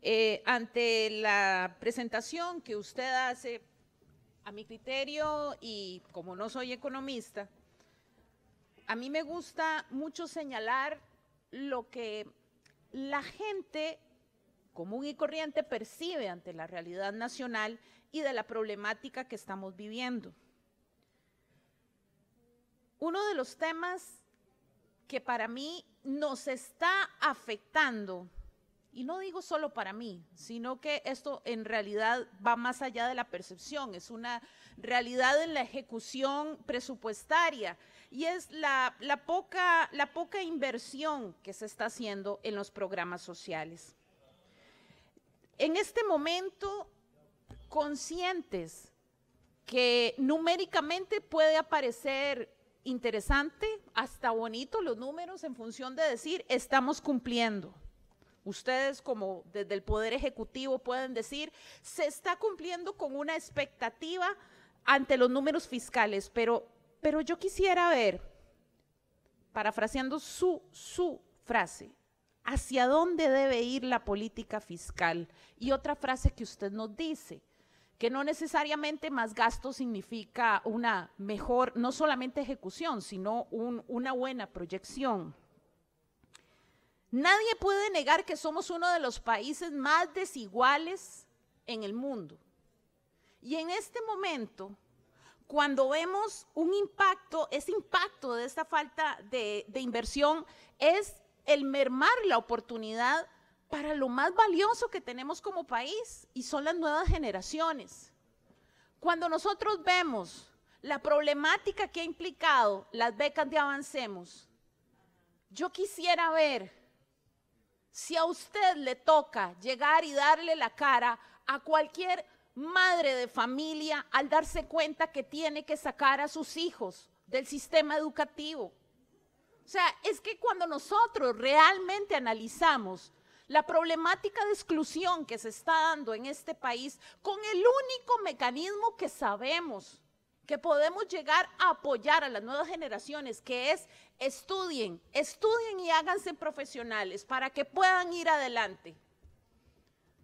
Eh, ante la presentación que usted hace, a mi criterio, y como no soy economista, a mí me gusta mucho señalar lo que la gente común y corriente percibe ante la realidad nacional y de la problemática que estamos viviendo. Uno de los temas que para mí nos está afectando y no digo solo para mí, sino que esto en realidad va más allá de la percepción, es una realidad en la ejecución presupuestaria y es la, poca, la poca inversión que se está haciendo en los programas sociales. En este momento, conscientes que numéricamente puede aparecer interesante, hasta bonito los números en función de decir, estamos cumpliendo Ustedes como desde el Poder Ejecutivo pueden decir, se está cumpliendo con una expectativa ante los números fiscales, pero, pero yo quisiera ver, parafraseando su, frase, hacia dónde debe ir la política fiscal. Y otra frase que usted nos dice, que no necesariamente más gasto significa una mejor, no solamente ejecución, sino una buena proyección. Nadie puede negar que somos uno de los países más desiguales en el mundo. Y en este momento, cuando vemos un impacto, ese impacto de esta falta de, inversión es el mermar la oportunidad para lo más valioso que tenemos como país y son las nuevas generaciones. Cuando nosotros vemos la problemática que ha implicado las becas de Avancemos, yo quisiera ver si a usted le toca llegar y darle la cara a cualquier madre de familia al darse cuenta que tiene que sacar a sus hijos del sistema educativo. O sea, es que cuando nosotros realmente analizamos la problemática de exclusión que se está dando en este país con el único mecanismo que sabemos, que podemos llegar a apoyar a las nuevas generaciones, que es estudien, estudien y háganse profesionales para que puedan ir adelante.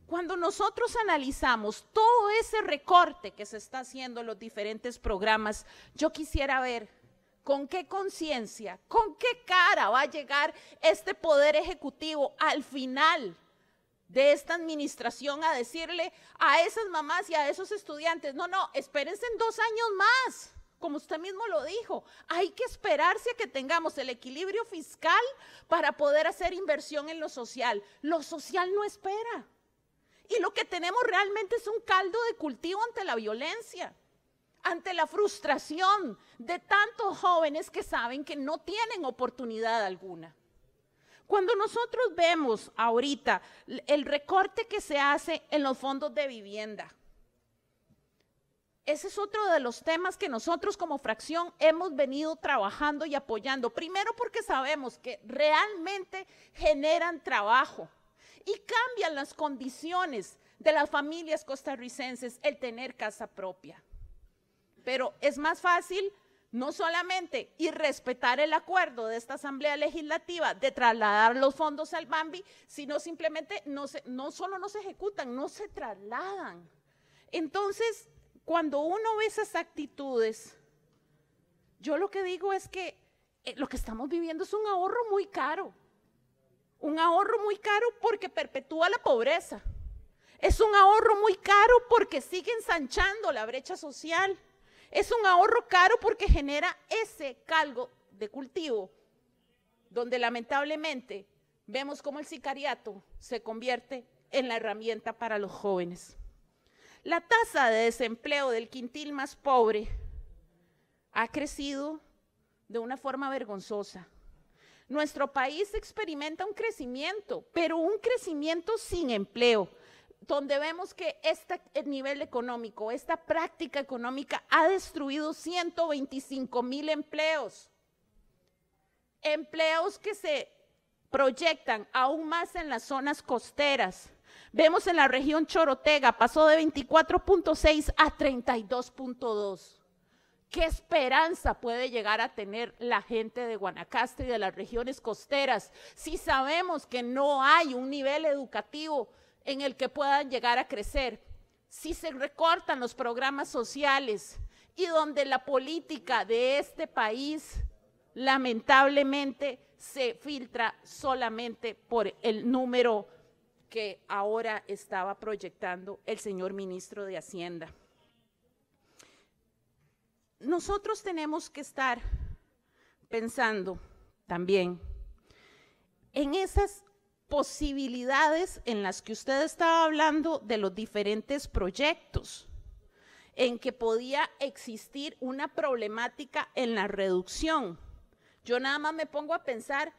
Cuando nosotros analizamos todo ese recorte que se está haciendo en los diferentes programas, yo quisiera ver con qué conciencia, con qué cara va a llegar este poder ejecutivo al final de esta administración a decirle a esas mamás y a esos estudiantes, no, no, espérense en dos años más, como usted mismo lo dijo, hay que esperarse a que tengamos el equilibrio fiscal para poder hacer inversión en lo social. Lo social no espera. Y lo que tenemos realmente es un caldo de cultivo ante la violencia ante la frustración de tantos jóvenes que saben que no tienen oportunidad alguna. Cuando nosotros vemos ahorita el recorte que se hace en los fondos de vivienda, ese es otro de los temas que nosotros como fracción hemos venido trabajando y apoyando. Primero porque sabemos que realmente generan trabajo y cambian las condiciones de las familias costarricenses el tener casa propia. Pero es más fácil no solamente y respetar el acuerdo de esta Asamblea Legislativa de trasladar los fondos al Bambi, sino simplemente no, no solo no se ejecutan, no se trasladan. Entonces, cuando uno ve esas actitudes, yo lo que digo es que eh, lo que estamos viviendo es un ahorro muy caro, un ahorro muy caro porque perpetúa la pobreza, es un ahorro muy caro porque sigue ensanchando la brecha social. Es un ahorro caro porque genera ese calgo de cultivo, donde lamentablemente vemos cómo el sicariato se convierte en la herramienta para los jóvenes. La tasa de desempleo del quintil más pobre ha crecido de una forma vergonzosa. Nuestro país experimenta un crecimiento, pero un crecimiento sin empleo donde vemos que este nivel económico, esta práctica económica ha destruido 125 mil empleos. Empleos que se proyectan aún más en las zonas costeras. Vemos en la región Chorotega, pasó de 24.6 a 32.2. ¿Qué esperanza puede llegar a tener la gente de Guanacaste y de las regiones costeras si sabemos que no hay un nivel educativo en el que puedan llegar a crecer. Si se recortan los programas sociales y donde la política de este país lamentablemente se filtra solamente por el número que ahora estaba proyectando el señor ministro de Hacienda. Nosotros tenemos que estar pensando también en esas posibilidades en las que usted estaba hablando de los diferentes proyectos, en que podía existir una problemática en la reducción. Yo nada más me pongo a pensar,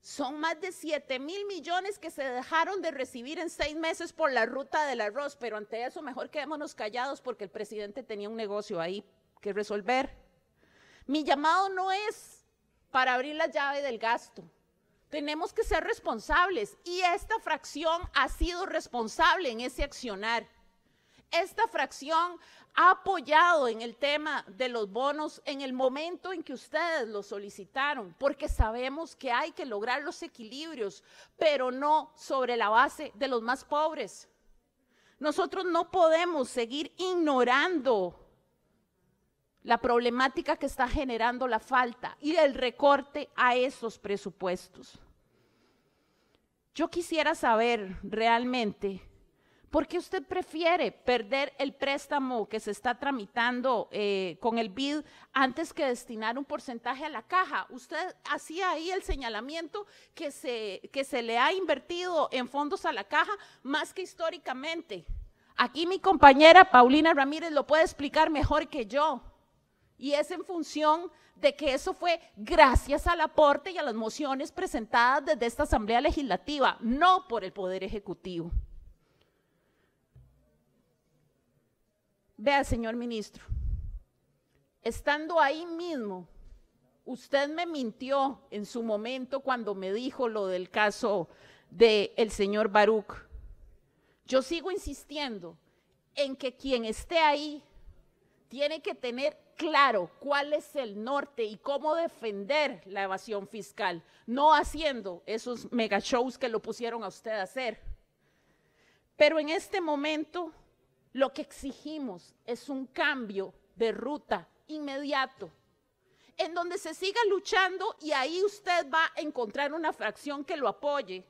son más de 7 mil millones que se dejaron de recibir en seis meses por la ruta del arroz, pero ante eso mejor quedémonos callados porque el presidente tenía un negocio ahí que resolver. Mi llamado no es para abrir la llave del gasto. Tenemos que ser responsables y esta fracción ha sido responsable en ese accionar. Esta fracción ha apoyado en el tema de los bonos en el momento en que ustedes lo solicitaron, porque sabemos que hay que lograr los equilibrios, pero no sobre la base de los más pobres. Nosotros no podemos seguir ignorando la problemática que está generando la falta y el recorte a esos presupuestos. Yo quisiera saber realmente por qué usted prefiere perder el préstamo que se está tramitando eh, con el BID antes que destinar un porcentaje a la caja. Usted hacía ahí el señalamiento que se, que se le ha invertido en fondos a la caja más que históricamente. Aquí mi compañera Paulina Ramírez lo puede explicar mejor que yo. Y es en función de que eso fue gracias al aporte y a las mociones presentadas desde esta Asamblea Legislativa, no por el Poder Ejecutivo. Vea, señor ministro, estando ahí mismo, usted me mintió en su momento cuando me dijo lo del caso del el señor Baruch. Yo sigo insistiendo en que quien esté ahí tiene que tener claro cuál es el norte y cómo defender la evasión fiscal, no haciendo esos mega shows que lo pusieron a usted a hacer. Pero en este momento lo que exigimos es un cambio de ruta inmediato, en donde se siga luchando y ahí usted va a encontrar una fracción que lo apoye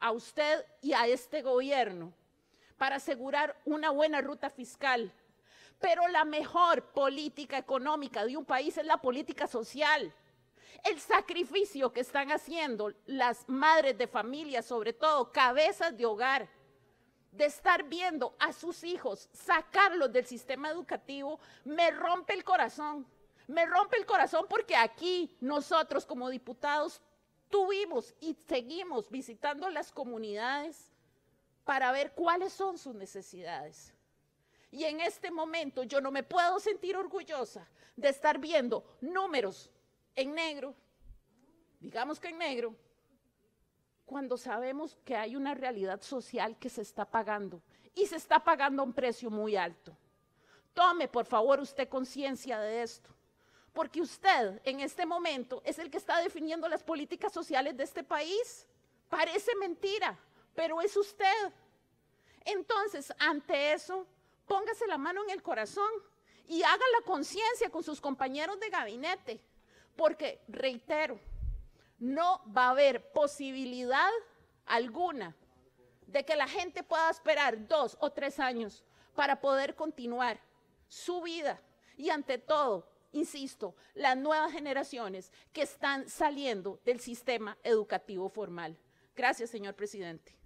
a usted y a este gobierno para asegurar una buena ruta fiscal pero la mejor política económica de un país es la política social. El sacrificio que están haciendo las madres de familia, sobre todo cabezas de hogar, de estar viendo a sus hijos sacarlos del sistema educativo, me rompe el corazón. Me rompe el corazón porque aquí nosotros como diputados tuvimos y seguimos visitando las comunidades para ver cuáles son sus necesidades. Y en este momento yo no me puedo sentir orgullosa de estar viendo números en negro, digamos que en negro, cuando sabemos que hay una realidad social que se está pagando y se está pagando a un precio muy alto. Tome, por favor, usted conciencia de esto, porque usted en este momento es el que está definiendo las políticas sociales de este país. Parece mentira, pero es usted. Entonces, ante eso, Póngase la mano en el corazón y haga la conciencia con sus compañeros de gabinete, porque, reitero, no va a haber posibilidad alguna de que la gente pueda esperar dos o tres años para poder continuar su vida. Y ante todo, insisto, las nuevas generaciones que están saliendo del sistema educativo formal. Gracias, señor presidente.